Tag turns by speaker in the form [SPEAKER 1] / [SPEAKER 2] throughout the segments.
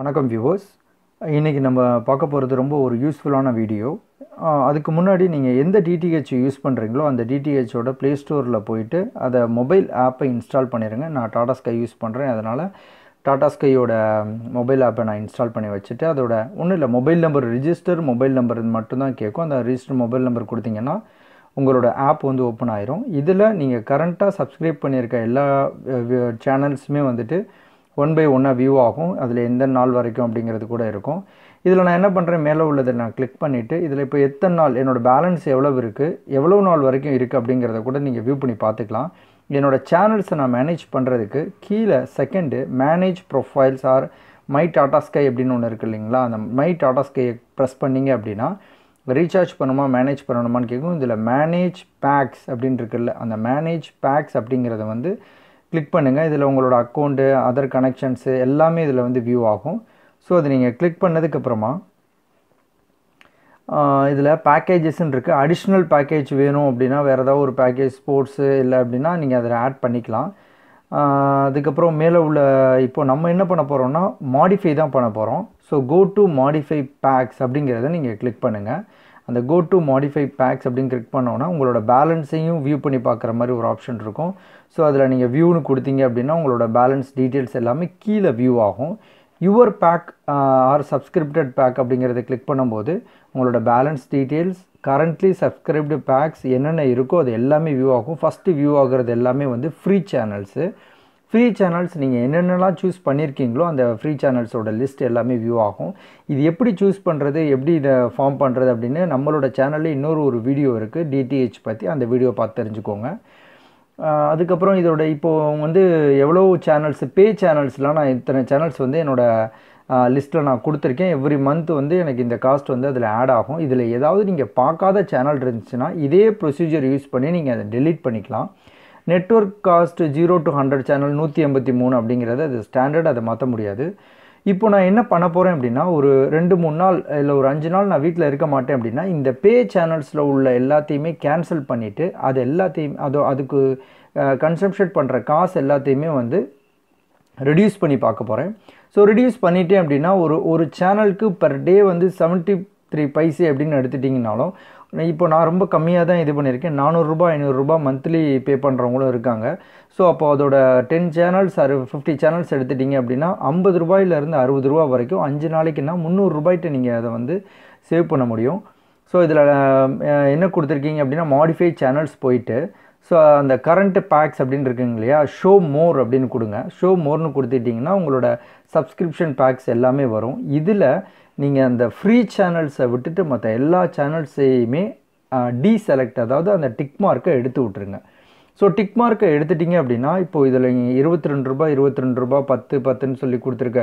[SPEAKER 1] வணக்கம் வியூவர்ஸ் இன்றைக்கி நம்ம பார்க்க போகிறது ரொம்ப ஒரு யூஸ்ஃபுல்லான வீடியோ அதுக்கு முன்னாடி நீங்கள் எந்த டிடிஹெச் யூஸ் பண்ணுறீங்களோ அந்த டிடிஹெச்சோட ப்ளே ஸ்டோரில் போயிட்டு அதை மொபைல் ஆப்பை இன்ஸ்டால் பண்ணிடுங்க நான் டாடா ஸ்கை யூஸ் பண்ணுறேன் அதனால் டாடா ஸ்கையோட மொபைல் ஆப்பை நான் இன்ஸ்டால் பண்ணி வச்சுட்டு அதோட ஒன்றும் இல்லை mobile number register mobile number மட்டும்தான் கேட்கும் அந்த ரிஜிஸ்டர் மொபைல் நம்பர் கொடுத்தீங்கன்னா உங்களோட ஆப் வந்து ஓப்பன் ஆயிரும் இதில் நீங்கள் கரண்ட்டாக சப்ஸ்கிரைப் பண்ணியிருக்க எல்லா சேனல்ஸுமே வந்துட்டு ஒன் பை ஒன்னாக வியூ ஆகும் அதில் எந்த நாள் வரைக்கும் அப்படிங்கிறது கூட இருக்கும் இதில் நான் என்ன பண்ணுறேன் மேலே உள்ளதை நான் கிளிக் பண்ணிவிட்டு இதில் இப்போ எத்தனை நாள் என்னோடய பேலன்ஸ் எவ்வளோ இருக்குது எவ்வளோ நாள் வரைக்கும் இருக்குது அப்படிங்கிறத கூட நீங்கள் வியூ பண்ணி பார்த்துக்கலாம் என்னோடய சேனல்ஸை நான் மேனேஜ் பண்ணுறதுக்கு கீழே second manage profiles or my Tata Sky அப்படின்னு ஒன்று இருக்குது இல்லைங்களா அந்த மை டாடா ஸ்கையை ப்ரெஸ் பண்ணிங்க அப்படின்னா ரீசார்ஜ் பண்ணணுமா மேனேஜ் பண்ணணுமான்னு கேட்கும் இதில் மேனேஜ் பேக்ஸ் அப்படின்னு இருக்குல்ல அந்த மேனேஜ் பேக்ஸ் அப்படிங்கிறத வந்து கிளிக் பண்ணுங்கள் இதில் உங்களோட அக்கௌண்ட்டு அதர் கனெக்ஷன்ஸு எல்லாமே இதில் வந்து வியூ ஆகும் ஸோ அது நீங்கள் கிளிக் பண்ணதுக்கப்புறமா இதில் பேக்கேஜஸ்ன்னு இருக்குது அடிஷ்னல் பேக்கேஜ் வேணும் அப்படின்னா வேறு ஏதாவது ஒரு பேக்கேஜ் ஸ்போர்ட்ஸு இல்லை அப்படின்னா நீங்கள் அதில் ஆட் பண்ணிக்கலாம் அதுக்கப்புறம் மேலே உள்ள இப்போ நம்ம என்ன பண்ண போகிறோம்னா மாடிஃபை தான் பண்ண போகிறோம் so go to modify packs அப்படிங்கிறத நீங்கள் கிளிக் பண்ணுங்கள் அந்த கோ டு மாடிஃபை பேக்ஸ் அப்படின்னு கிளிக் பண்ணோன்னா உங்களோட பேலன்ஸையும் வியூ பண்ணி பார்க்குற மாதிரி ஒரு ஆப்ஷன் இருக்கும் ஸோ அதில் நீங்கள் வியூன்னு கொடுத்தீங்க அப்படின்னா உங்களோட பேலன்ஸ் டீட்டெயில்ஸ் எல்லாமே கீழே வியூ ஆகும் your pack or subscribed pack அப்படிங்கிறத கிளிக் பண்ணும்போது உங்களோட balance details currently subscribed packs என்னென்ன இருக்கோ அது எல்லாமே வியூ ஆகும் ஃபஸ்ட்டு வியூ ஆகிறது எல்லாமே வந்து ஃப்ரீ சேனல்ஸு ஃப்ரீ சேனல்ஸ் நீங்கள் என்னென்னலாம் சூஸ் பண்ணியிருக்கீங்களோ அந்த ஃப்ரீ சேனல்ஸோட லிஸ்ட் எல்லாமே வியூ ஆகும் இது எப்படி சூஸ் பண்ணுறது எப்படி இதை ஃபார்ம் பண்ணுறது அப்படின்னு நம்மளோட சேனலில் இன்னொரு ஒரு வீடியோ இருக்குது டிடிஹெச் பற்றி அந்த வீடியோ பார்த்து தெரிஞ்சுக்கோங்க அதுக்கப்புறம் இதோட இப்போது வந்து எவ்வளோ சேனல்ஸ் பே சேனல்ஸ்லாம் நான் இத்தனை சேனல்ஸ் வந்து என்னோடய லிஸ்ட்டில் நான் கொடுத்துருக்கேன் எவ்ரி மந்த் வந்து எனக்கு இந்த காஸ்ட் வந்து அதில் ஆட் ஆகும் இதில் ஏதாவது நீங்கள் பார்க்காத சேனல் இருந்துச்சுன்னா இதே ப்ரொசீஜர் யூஸ் பண்ணி நீங்கள் அதை டெலீட் பண்ணிக்கலாம் network cost zero to hundred channel நூற்றி எண்பத்தி மூணு அப்படிங்கிறது அது ஸ்டாண்டர்ட் அதை மாற்ற முடியாது இப்போ நான் என்ன பண்ண போகிறேன் அப்படின்னா ஒரு ரெண்டு மூணு நாள் இல்லை ஒரு அஞ்சு நாள் நான் வீட்டில் இருக்க மாட்டேன் அப்படின்னா இந்த பே சேனல்ஸில் உள்ள எல்லாத்தையுமே கேன்சல் பண்ணிவிட்டு அது எல்லாத்தையும் அதோ அதுக்கு கன்சம்ஷன் பண்ணுற காசு எல்லாத்தையுமே வந்து ரெடியூஸ் பண்ணி பார்க்க போகிறேன் ஸோ ரிடியூஸ் பண்ணிட்டேன் அப்படின்னா ஒரு ஒரு சேனலுக்கு பர் டே வந்து செவன்ட்டி த்ரீ பைசே அப்படின்னு எடுத்துட்டிங்கனாலும் இப்போ நான் ரொம்ப கம்மியாக தான் இது பண்ணியிருக்கேன் நானூறுரூபா ஐநூறுரூபா மந்த்லி பே பண்ணுறவங்களும் இருக்காங்க ஸோ அப்போ அதோட டென் சேனல்ஸ் அறு ஃபிஃப்டி சேனல்ஸ் எடுத்துகிட்டிங்க அப்படின்னா ஐம்பது ரூபாயிலேருந்து அறுபது ரூபா வரைக்கும் அஞ்சு நாளைக்குன்னா முந்நூறுரூபாய்ட்டு நீங்கள் அதை வந்து சேவ் பண்ண முடியும் ஸோ இதில் என்ன கொடுத்துருக்கீங்க அப்படின்னா மாடிஃபை சேனல்ஸ் போயிட்டு ஸோ அந்த கரண்ட் பேக்ஸ் அப்படின்னு இருக்குங்க இல்லையா ஷோ மோர் அப்படின்னு கொடுங்க ஷோ மோர்னு கொடுத்துட்டிங்கன்னா உங்களோட சப்ஸ்கிரிப்ஷன் பேக்ஸ் எல்லாமே வரும் இதில் நீங்கள் அந்த ஃப்ரீ சேனல்ஸை விட்டுட்டு மற்ற எல்லா சேனல்ஸையுமே டீசெலக்ட் அதாவது அந்த டிக் மார்க்கை எடுத்து விட்ருங்க ஸோ டிக் மார்க்கை எடுத்துட்டிங்க அப்படின்னா இப்போது இதில் இருபத்தி ரெண்டு ரூபா இருபத்தி ரெண்டு ரூபா பத்து பத்துன்னு சொல்லி கொடுத்துருக்க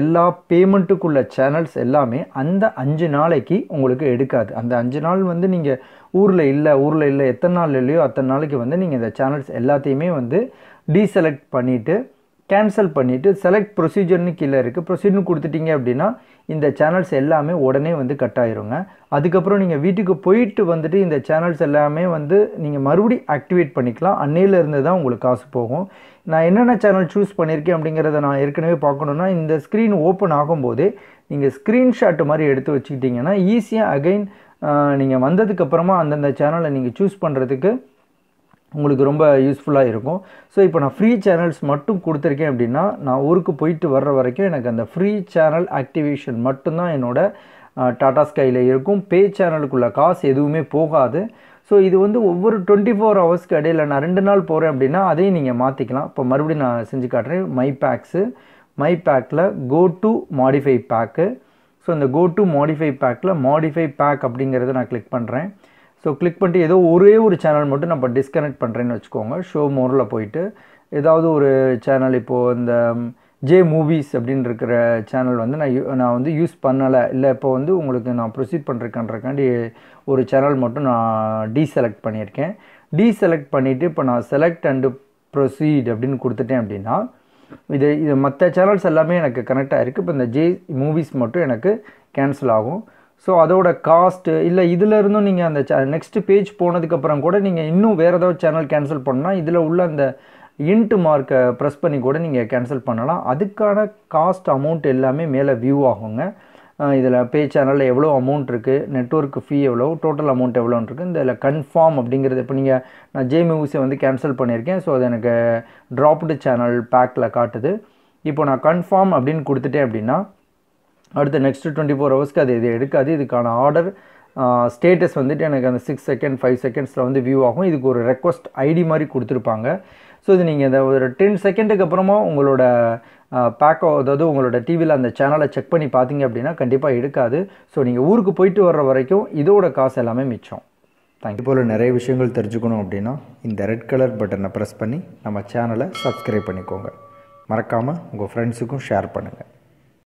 [SPEAKER 1] எல்லா பேமெண்ட்டுக்குள்ள சேனல்ஸ் எல்லாமே அந்த அஞ்சு நாளைக்கு உங்களுக்கு எடுக்காது அந்த அஞ்சு நாள் வந்து நீங்கள் ஊரில் இல்லை ஊரில் இல்லை எத்தனை நாள் இல்லையோ அத்தனை நாளைக்கு வந்து நீங்கள் இந்த சேனல்ஸ் எல்லாத்தையுமே வந்து டீசெலக்ட் பண்ணிவிட்டு கேன்சல் பண்ணிவிட்டு செலக்ட் ப்ரொசீஜர்னு கீழே இருக்குது ப்ரொசீஜர்னு கொடுத்துட்டிங்க அப்படின்னா இந்த சேனல்ஸ் எல்லாமே உடனே வந்து கட் ஆயிருங்க அதுக்கப்புறம் நீங்கள் வீட்டுக்கு போயிட்டு வந்துட்டு இந்த சேனல்ஸ் எல்லாமே வந்து நீங்கள் மறுபடி ஆக்டிவேட் பண்ணிக்கலாம் அன்னையிலேருந்து தான் உங்களுக்கு காசு போகும் நான் என்னென்ன சேனல் சூஸ் பண்ணியிருக்கேன் அப்படிங்கிறத நான் ஏற்கனவே பார்க்கணுன்னா இந்த ஸ்க்ரீன் ஓப்பன் ஆகும்போதே நீங்கள் ஸ்க்ரீன்ஷாட்டு மாதிரி எடுத்து வச்சுக்கிட்டிங்கன்னா ஈஸியாக அகைன் நீங்கள் வந்ததுக்கப்புறமா அந்தந்த சேனலை நீங்கள் சூஸ் பண்ணுறதுக்கு உங்களுக்கு ரொம்ப யூஸ்ஃபுல்லாக இருக்கும் ஸோ இப்போ நான் ஃப்ரீ சேனல்ஸ் மட்டும் கொடுத்துருக்கேன் அப்படின்னா நான் ஊருக்கு போயிட்டு வர்ற வரைக்கும் எனக்கு அந்த ஃப்ரீ சேனல் ஆக்டிவேஷன் மட்டும்தான் என்னோடய டாடா ஸ்கையில் இருக்கும் பே சேனலுக்குள்ளே காசு எதுவுமே போகாது ஸோ இது வந்து ஒவ்வொரு டுவெண்ட்டி ஃபோர் ஹவர்ஸ்க்கு இடையில் நான் ரெண்டு நாள் போகிறேன் அப்படின்னா அதையும் நீங்கள் மாற்றிக்கலாம் இப்போ மறுபடியும் நான் செஞ்சு காட்டுறேன் மை பேக்ஸு மை பேக்கில் go to modify pack so இந்த கோ டு மாடிஃபை பேக்கில் மாடிஃபை பேக் அப்படிங்கிறத நான் கிளிக் பண்ணுறேன் ஸோ கிளிக் பண்ணிட்டு ஏதோ ஒரே ஒரு சேனல் மட்டும் நம்ம டிஸ்கனெக்ட் பண்ணுறேன்னு வச்சுக்கோங்க ஷோ மோரில் போயிட்டு ஏதாவது ஒரு சேனல் இப்போது இந்த ஜே மூவிஸ் அப்படின்னு இருக்கிற சேனல் வந்து நான் நான் வந்து யூஸ் பண்ணலை இல்லை இப்போ வந்து உங்களுக்கு நான் ப்ரொசீட் பண்ணுறேன்ன்றக்காண்டி ஒரு சேனல் மட்டும் நான் டீசெலக்ட் பண்ணியிருக்கேன் டீசெலக்ட் பண்ணிவிட்டு இப்போ நான் செலக்ட் அண்டு ப்ரொசீட் அப்படின்னு கொடுத்துட்டேன் அப்படின்னா இது இது மற்ற சேனல்ஸ் எல்லாமே எனக்கு கனெக்ட் ஆகிருக்கு இப்போ இந்த ஜே மூவிஸ் மட்டும் எனக்கு கேன்சல் ஆகும் ஸோ அதோட காஸ்ட்டு இல்லை இதிலிருந்தும் நீங்கள் அந்த சே நெக்ஸ்ட்டு பேஜ் போனதுக்கப்புறம் கூட நீங்கள் இன்னும் வேறு ஏதாவது சேனல் கேன்சல் பண்ணால் இதில் உள்ள அந்த இன்ட்டு மார்க்கை ப்ரெஸ் பண்ணி கூட நீங்கள் கேன்சல் பண்ணலாம் அதுக்கான காஸ்ட் அமௌண்ட் எல்லாமே மேலே வியூ ஆகுங்க இதில் பே சேனலில் எவ்வளோ அமௌண்ட் இருக்குது நெட்ஒர்க் ஃபீ எவ்வளோ டோட்டல் அமௌண்ட் எவ்வளோன்னு இருக்குது இதில் கன்ஃபார்ம் அப்படிங்கிறது இப்போ நீங்கள் நான் ஜே மியூஸை வந்து கேன்சல் பண்ணியிருக்கேன் ஸோ அது எனக்கு ட்ராப்டு சேனல் பேக்கில் காட்டுது இப்போ நான் கன்ஃபார்ம் அப்படின்னு கொடுத்துட்டேன் அப்படின்னா அடுத்த நெக்ஸ்ட் டுவெண்ட்டி ஃபோர் ஹவர்ஸ்க்கு அது இது எடுக்காது இதுக்கான ஆர்டர் ஸ்டேட்டஸ் வந்துட்டு எனக்கு அந்த சிக்ஸ் செகண்ட் ஃபைவ் செகண்ட்ஸில் வந்து வியூ ஆகும் இதுக்கு ஒரு ரெக்வஸ்ட் ஐடி மாதிரி கொடுத்துருப்பாங்க ஸோ இது நீங்கள் இந்த ஒரு டென் செகண்டுக்கு அப்புறமா உங்களோட பேக்கோ அதாவது உங்களோட டிவியில் அந்த சேனலை செக் பண்ணி பார்த்தீங்க அப்படின்னா கண்டிப்பாக எடுக்காது ஸோ நீங்கள் ஊருக்கு போயிட்டு வர்ற வரைக்கும் இதோட காசு எல்லாமே மிச்சம் தேங்க்யூ போல் நிறைய விஷயங்கள் தெரிஞ்சுக்கணும் அப்படின்னா இந்த ரெட் கலர் பட்டனை ப்ரெஸ் பண்ணி நம்ம சேனலை சப்ஸ்கிரைப் பண்ணிக்கோங்க மறக்காமல் உங்கள் ஃப்ரெண்ட்ஸுக்கும் ஷேர் பண்ணுங்கள்